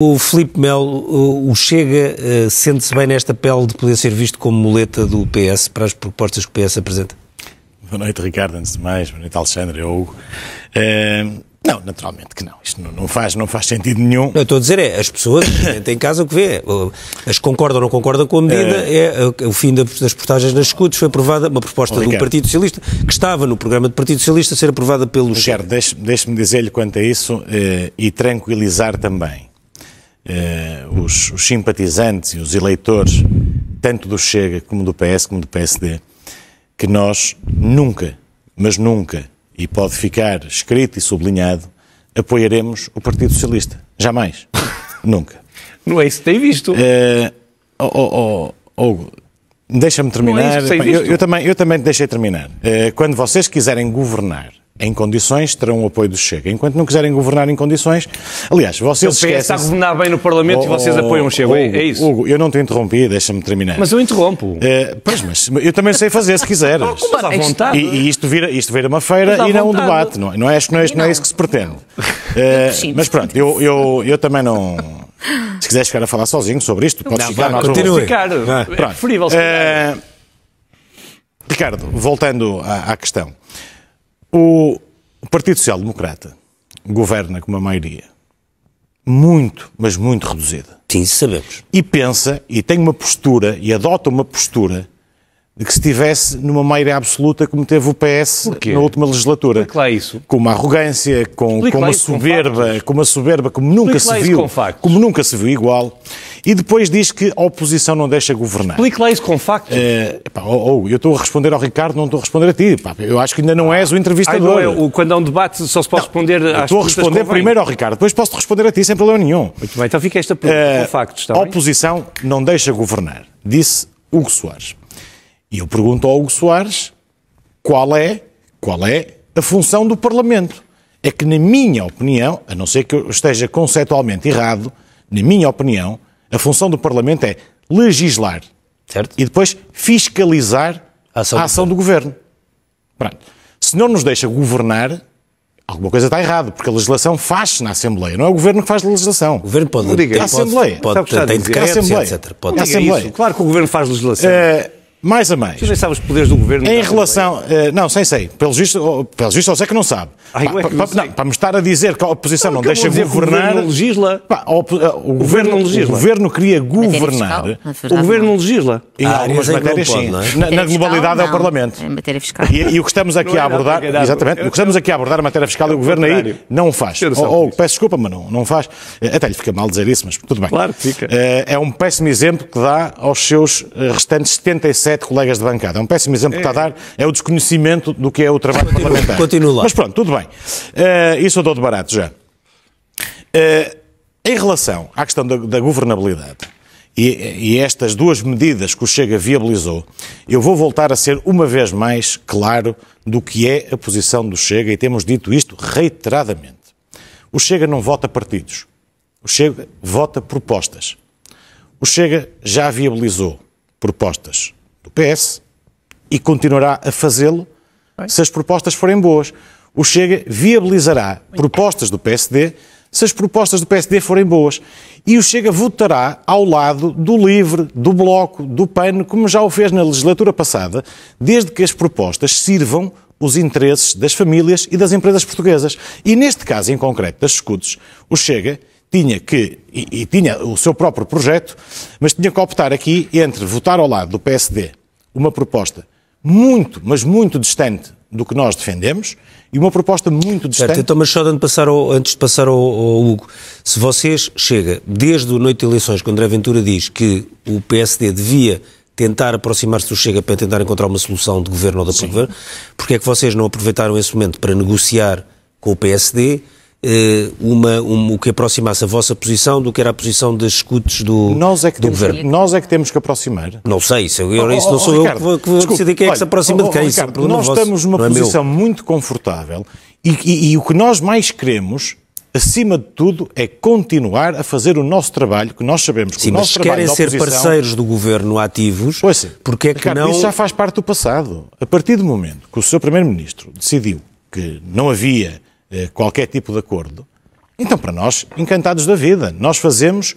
O Filipe Melo, o Chega, eh, sente-se bem nesta pele de poder ser visto como muleta do PS para as propostas que o PS apresenta? Boa noite, Ricardo, antes de mais. Boa noite, Alexandre, eu, Hugo. Uh, não, naturalmente que não. Isto não, não, faz, não faz sentido nenhum. Não, estou a dizer, é, as pessoas em casa o que vê. As concordam ou não concordam com a medida, uh, é o fim das portagens nas escutas. Foi aprovada uma proposta Ricardo, do Partido Socialista, que estava no programa do Partido Socialista, a ser aprovada pelo Ricardo, Chega. Ricardo, deixe-me dizer-lhe quanto a isso uh, e tranquilizar também eh, os, os, simpatizantes e os eleitores, tanto do Chega como do PS como do PSD, que nós nunca, mas nunca, e pode ficar escrito e sublinhado, apoiaremos o Partido Socialista. Jamais. nunca. Não é isso que tem visto. Eh, oh, oh, oh, deixa-me é terminar. É eu, eu, também, eu também deixei terminar. Eh, quando vocês quiserem governar em condições, terão o apoio do Chega. Enquanto não quiserem governar em condições, aliás, vocês esquecem... O PS está a governar bem no Parlamento oh, e vocês oh, apoiam o Chega, Hugo, oh, é isso? Hugo, eu não te interrompi, deixa-me terminar. Mas eu interrompo. Uh, pois, mas eu também sei fazer, se quiseres. Oh, à vontade. E, é? e, isto vira, isto vira uma feira e não um debate, não, não, é, não, é, não é, é isso que se pretende. Uh, mas pronto, eu, eu, eu também não... Se quiseres ficar a falar sozinho sobre isto, podes não, ficar. Vai, continue. Eh, ficar. É preferível. Uh, Ricardo, voltando à, à questão. O Partido Social Democrata governa com uma maioria muito, mas muito reduzida. Sim, sabemos. E pensa, e tem uma postura, e adota uma postura de que se estivesse numa maioria absoluta como teve o PS na última legislatura. Explique lá isso. Com uma arrogância, com, com uma soberba, com, com, uma soberba como nunca Explique se viu, como nunca se viu igual. E depois diz que a oposição não deixa governar. Explique lá isso com factos. Ou eh, oh, oh, eu estou a responder ao Ricardo, não estou a responder a ti. eu acho que ainda não és o entrevistador. Ai, ah, não, eu, é quando há um debate só se pode não, responder às Estou a responder convém. primeiro ao Ricardo, depois posso responder a ti sem problema nenhum. Muito bem, então fica esta pergunta eh, com factos. Está a oposição não deixa governar, disse Hugo Soares. E eu pergunto ao Hugo Soares qual é, qual é a função do Parlamento. É que, na minha opinião, a não ser que eu esteja conceitualmente errado, na minha opinião, a função do Parlamento é legislar certo. e depois fiscalizar a ação, a ação do, do governo. Pronto. Se não nos deixa governar, alguma coisa está errada, porque a legislação faz-se na Assembleia, não é o Governo que faz a legislação. O Governo pode... Não diga, a Assembleia. Pode, pode, tem decretos, etc. Pode. Não diga Assembleia. Isso. Claro que o Governo faz legislação. É, mais a mais. Tu nem sabes os poderes do governo. Em relação. Uh, não, sem sei. Pelos vistos, oh, pelos vistos, eu é sei que não sabe. É para me estar a dizer que a oposição não, não deixa governar. Eh, o governo legisla. Pá, o, o, o, governo não legisla. O governo queria governar. Fiscal, o governo não legisla. Em algumas matérias, sim. Pode, é? na, na, globalidade é o Parlamento. Em matéria fiscal. E, e, o que estamos aqui a abordar. Exatamente. O que estamos aqui a abordar, a matéria fiscal, e o governo aí não faz. Ou peço desculpa, mas não, não faz. Eh, até lhe fica mal dizer isso, mas tudo bem. Claro, fica. É um péssimo exemplo que dá aos seus restantes 77 sete colegas de bancada. É um péssimo exemplo é. que está a é. dar, é o desconhecimento do que é o trabalho parlamentar. Continua. Mas pronto, tudo bem. Uh, isso eu dou de barato já. Uh, em relação à questão da, da governabilidade, e, e, estas duas medidas que o Chega viabilizou, eu vou voltar a ser uma vez mais claro do que é a posição do Chega e temos dito isto reiteradamente. O Chega não vota partidos. O Chega vota propostas. O Chega já viabilizou propostas do PS e continuará a fazê-lo se as propostas forem boas. O Chega viabilizará propostas do PSD se as propostas do PSD forem boas. E o Chega votará ao lado do LIVRE, do Bloco, do PAN, como já o fez na legislatura passada, desde que as propostas sirvam os interesses das famílias e das empresas portuguesas. E neste caso em concreto das escudos, o Chega tinha que, e, e, tinha o seu próprio projeto, mas tinha que optar aqui entre votar ao lado do PSD uma proposta muito, mas muito distante do que nós defendemos e uma proposta muito distante. Certo, então, mas só de passar ao, antes de passar ao, ao, Hugo, se vocês chega desde o noite de eleições, quando André Ventura diz que o PSD devia tentar aproximar-se do Chega para tentar encontrar uma solução de governo ou de apoio governo, porque é que vocês não aproveitaram esse momento para negociar com o PSD? Eh, uma, um, o que aproximasse a vossa posição do que era a posição das escutes do, nós é que do temos, governo. Nós é que temos que aproximar. Não sei, isso, eu, oh, isso não oh, sou oh, eu que vou, que vou decidir quem olha, é que se aproxima oh, de quem. Oh, é Ricardo, nós vosso, estamos numa é posição muito confortável e, e, e o que nós mais queremos acima de tudo, é continuar a fazer o nosso trabalho, que nós sabemos que Sim, o nosso trabalho querem ser oposição... parceiros do governo ativos, pois é, porque é que Ricardo, não... Isso já faz parte do passado. A partir do momento que o seu Primeiro-Ministro decidiu que não havia eh, qualquer tipo de acordo, então para nós, encantados da vida, nós fazemos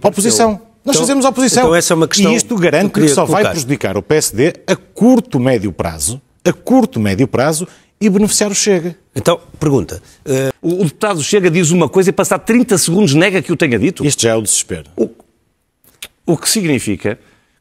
oposição. Ser. Nós então, fazemos oposição. Então essa é uma questão e isto garante que, que só colocar. vai prejudicar o PSD a curto, médio prazo, a curto, médio prazo e beneficiar o Chega. Então, pergunta. Uh... O, deputado Chega diz uma coisa e passar 30 segundos nega que o tenha dito? Isto já é o desespero. O, o que significa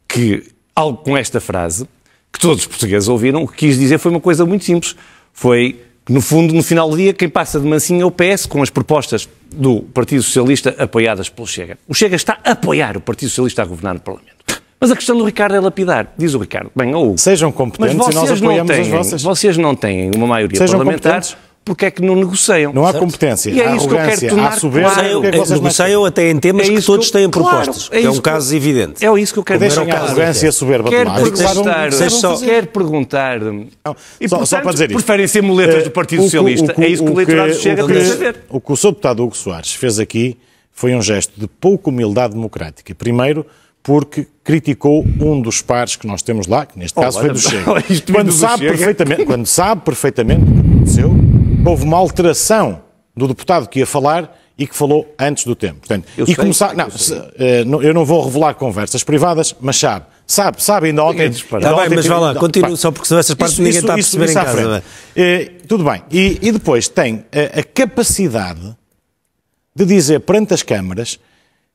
que, algo com esta frase, que todos os portugueses ouviram, o que quis dizer foi uma coisa muito simples. Foi no fundo, no final do dia, quem passa de mansinho é o PS com as propostas do Partido Socialista apoiadas pelo Chega. O Chega está a apoiar o Partido Socialista a governar no Parlamento. Mas a questão do Ricardo é lapidar. Diz o Ricardo. Bem, ou. Sejam competentes mas vocês e nós apoiamos não têm, as vossas. Vocês não têm uma maioria Sejam parlamentar. Competentes porque é que não negociam. Não há certo? competência, e é há isso arrogância, que eu quero há soberba. Claro. que é que negociam até em temas é que todos têm propostas. é, é um que... caso evidente. É isso que eu quero dizer. a arrogância é soberba quero perguntar, só... perguntar e, só, só para dizer isto. preferem ser muletas eh, do Partido Socialista. é isso que o eleitorado chega para saber. O que o Sr. Deputado Hugo Soares fez aqui foi um gesto de pouca humildade democrática. Primeiro, porque criticou um dos pares que nós temos lá, que neste oh, caso oh, foi do Chega. Quando sabe, Perfeitamente, quando sabe perfeitamente o que aconteceu, Hum. houve uma alteração do deputado que ia falar e que falou antes do tempo. Portanto, eu e começar. É não, eu, eh, eu não vou revelar conversas privadas, mas sabe. Sabe, sabe, ainda ontem. Está bem, ontem, mas vá lá, continua só porque senão essas partes isso, ninguém isso, está a perceber isso, em casa. É? Eh, tudo bem. E, e depois tem a, eh, a, capacidade de dizer perante as câmaras,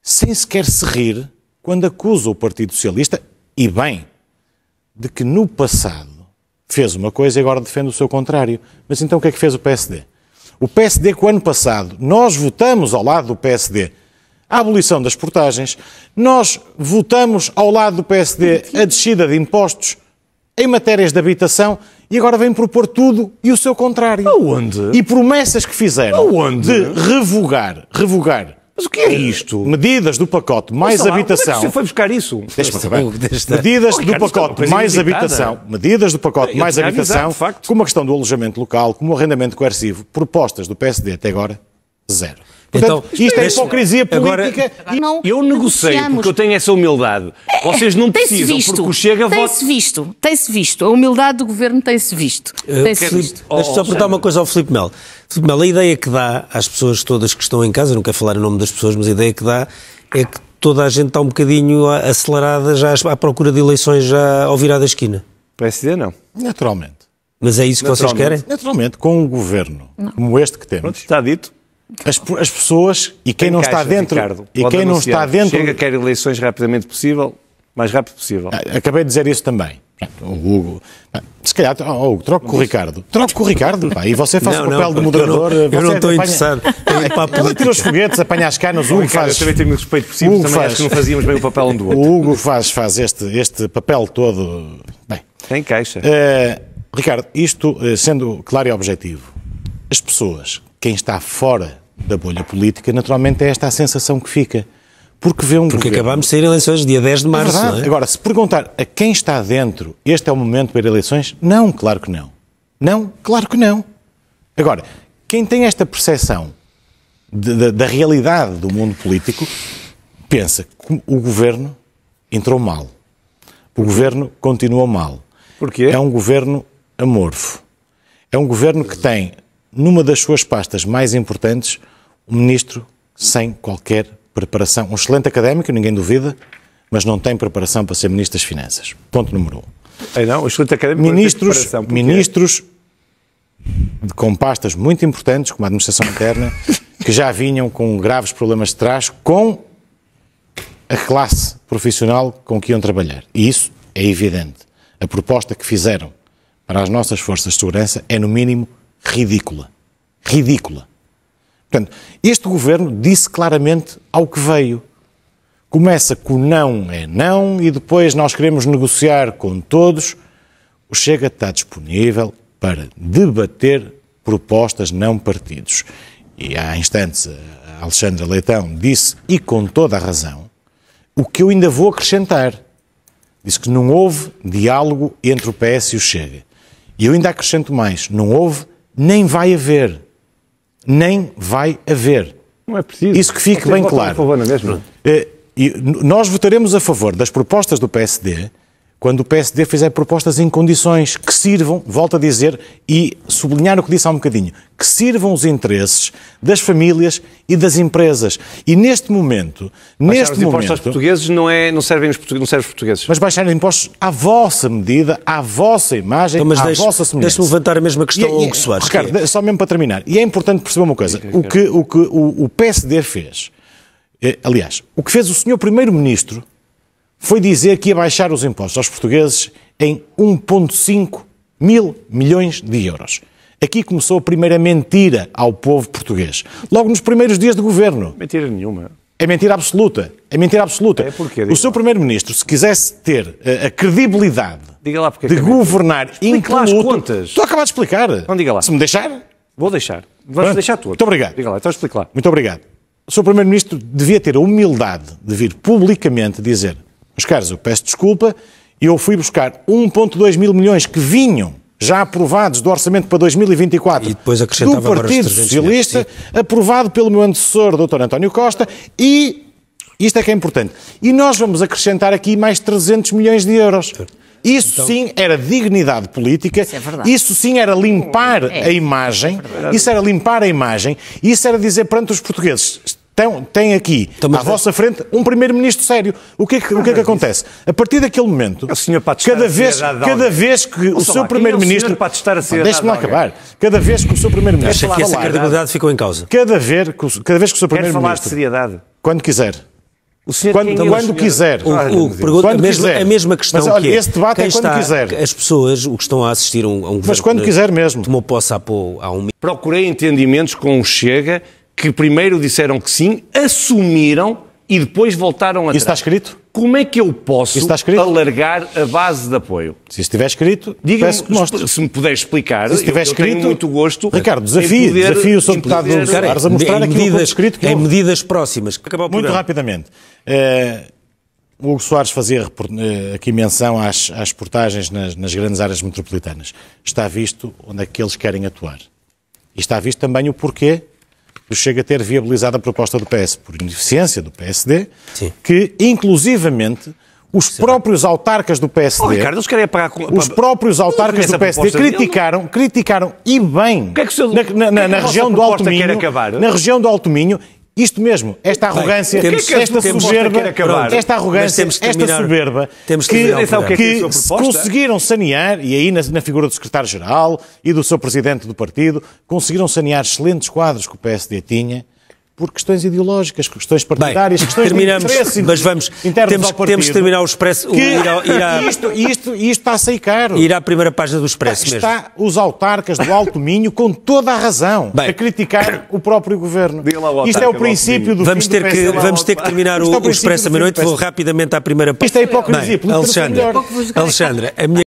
sem sequer se rir, quando acusa o Partido Socialista, e bem, de que no passado fez uma coisa e agora defende o seu contrário. Mas então o que é que fez o PSD? O PSD, que o ano passado nós votamos ao lado do PSD a abolição das portagens, nós votamos ao lado do PSD a descida de impostos em matérias de habitação e agora vem propor tudo e o seu contrário. Aonde? E promessas que fizeram Aonde? de revogar, revogar mas o que é isto? Medidas do pacote mais lá, é habitação. você foi buscar isso? Deixa-me acabar. Medidas oh, do é pacote mais habitação. Medidas do pacote mais habitação, como a questão do alojamento local, como o arrendamento coercivo, propostas do PSD até agora, zero. Portanto, então, isto é, é hipocrisia política. Agora, não eu negociei, porque eu tenho essa humildade. Vocês não precisam, visto, porque o Chega... Tem-se visto, tem-se visto. A humildade do Governo tem-se visto. Eh, Tem -se visto. Deixa só perguntar uma coisa ao Filipe Melo. Filipe Melo, a ideia que dá às pessoas todas que estão em casa, não quero falar em nome das pessoas, mas a ideia que dá é que toda a gente está um bocadinho acelerada já à procura de eleições já ao virar da esquina. PSD não. Naturalmente. Mas é isso que vocês querem? Naturalmente, com um governo não. como este que temos. Pronto, está dito. As, as pessoas e quem não está dentro Ricardo, e quem não está dentro chega quer eleições rapidamente possível, mais rápido possível. Ah, acabei de dizer isso também. Ah, o Hugo. Ah, se calhar, oh, Hugo, troco com o Ricardo. Troco com o Ricardo, pá, e você faz não, o papel não, de moderador. Eu não, eu não estou apanha... interessado. Ele tira os foguetes, apanha as canas, o Hugo faz. Eu também tenho respeito por si, também faz... acho que não fazíamos bem o papel um do outro. O Hugo faz, faz este, este papel todo. Bem. Tem caixa. Uh, Ricardo, isto eh, sendo claro e objetivo, as pessoas quem está fora da bolha política, naturalmente é esta a sensação que fica. Porque vê um Porque governo... acabamos de sair eleições dia 10 de é março, é? Agora, se perguntar a quem está dentro, este é o momento para eleições? Não, claro que não. Não, claro que não. Agora, quem tem esta percepção de, de, da realidade do mundo político pensa que o governo entrou mal. O governo continua mal. Porquê? É um governo amorfo. É um governo que tem numa das suas pastas mais importantes, um ministro sem qualquer preparação. Um excelente académico, ninguém duvida, mas não tem preparação para ser ministro das Finanças. Ponto número um. Ei, não, o excelente académico ministros, porque... ministros com pastas muito importantes, como a administração interna, que já vinham com graves problemas de trás, com a classe profissional com que iam trabalhar. E isso é evidente. A proposta que fizeram para as nossas forças de segurança é, no mínimo, ridícula. Ridícula. Portanto, este governo disse claramente ao que veio. Começa com não é não e depois nós queremos negociar com todos. O Chega está disponível para debater propostas não partidos. E há instantes eh, a Leitão disse, e com toda a razão, o que eu ainda vou acrescentar. Disse que não houve diálogo entre o PS e o Chega. E eu ainda acrescento mais: não houve nem vai haver. Nem vai haver. Não é preciso. Isso que fique bem claro. Favor, não é mesmo? Eh, nós votaremos a favor das propostas do PSD quando o PSD fizer propostas em condições que sirvam, volto a dizer, e sublinhar o que disse há um bocadinho, que sirvam os interesses das famílias e das empresas. E neste momento, baixar neste os momento... impostos aos portugueses não, é, não, servem os portugueses, não serve os portugueses. Mas baixar impostos à vossa medida, à vossa imagem, então, mas à deixe, vossa semelhança. Deixe-me levantar a mesma é- questão ao é- Soares. Ricardo, é... só mesmo para terminar. E é importante perceber uma coisa. O que o, que o, o PSD fez, eh, aliás, o que fez o senhor Primeiro-Ministro foi dizer que ia baixar os impostos aos portugueses em 1,5 mil milhões de euros. Aqui começou a primeira mentira ao povo português. Logo nos primeiros dias de governo. Mentira nenhuma. É mentira absoluta. É mentira absoluta. É, é porque, o seu primeiro-ministro, se quisesse ter eh, a, credibilidade de é governar em contas. Estou a acabar de explicar. Não diga lá. Se me deixar. Vou deixar. Vamos Pronto. deixar tudo. Muito obrigado. Diga lá, então explica lá. Muito obrigado. O seu primeiro-ministro devia ter a humildade de vir publicamente dizer os caros, eu peço desculpa, eu fui buscar 1,2 mil milhões que vinham já aprovados do orçamento para 2024 do Partido Socialista, aprovado pelo meu antecessor, Dr. António Costa, e isto é que é importante. E nós vamos acrescentar aqui mais 300 milhões de euros. Isso então, sim era dignidade política, isso, é isso sim era limpar é, a imagem, é isso era limpar a imagem, isso era dizer perante os portugueses, tem, tem aqui, Estamos então, à bem. vossa frente, um primeiro-ministro sério. O que é que, o que, é que ah, acontece? A partir daquele momento, cada, vez, cada vez que o, o seu é primeiro-ministro... É Deixe-me acabar. Cada vez que o seu primeiro-ministro... Acha que essa credibilidade ficou em causa. Cada vez, cada vez que o seu primeiro-ministro... Quero falar de seriedade. Quando quiser. O senhor quando, é quando, quando quiser. O, o, pergunto, quando a, mesma, quiser. a mesma questão mas, olha, que é, este debate é quando quiser. As pessoas, o que estão a assistir a um, um Mas quando quiser mesmo. Tomou posse há, há um Procurei entendimentos com o Chega que primeiro disseram que sim, assumiram e depois voltaram a Isso está escrito? Como é que eu posso alargar a base de apoio? Se estiver escrito, diga -me, se me puder explicar. Se estiver eu, escrito, eu tenho muito gosto. Ricardo, desafio, poder, desafio o Sr. Deputado poder... Soares a mostrar medidas, que escrito. Que em é medidas próximas. muito rapidamente. o eh, Hugo Soares fazia eh, aqui menção às, às portagens nas, nas grandes áreas metropolitanas. Está visto onde é que eles querem atuar. E está visto também o porquê do Chega ter viabilizado a proposta do PS, por ineficiência do PSD, Sim. que inclusivamente os Será? próprios autarcas do PSD, oh, Ricardo, eles querem pagar com... os próprios autarcas do PSD criticaram, criticaram e bem que é que seu... na, na, na, é na região do Alto Minho, na região do Alto Minho isto mesmo, esta arrogância, Bem, temos, esta soberba, que acabar, esta arrogância, temos que terminar, esta soberba, temos que, que, então, é que, que conseguiram sanear, e aí na, na figura do secretário-geral e do seu presidente do partido, conseguiram sanear excelentes quadros que o PSD tinha, por questões ideológicas, por questões partidárias, Bem, questões terminamos, de interesse mas vamos, internos temos, ao partido. Temos que terminar o Expresso. Que, ir ao, ir à, isto, isto, isto, está a sair caro. Ir à primeira página do Expresso está, mesmo. Está os autarcas do Alto Minho com toda a razão Bem, a criticar o próprio governo. isto é o princípio do vamos ter do que Vamos ter que terminar é o, o Expresso à meia-noite. Vou rapidamente à primeira página. Isto é hipocrisia. Bem, Alexandre, Alexandra, a minha